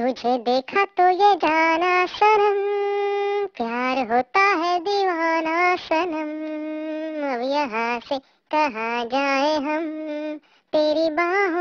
तुझे देखा तो ये जाना सनम प्यार होता है दीवाना सनम अब यहाँ से कहा जाए हम तेरी बाहों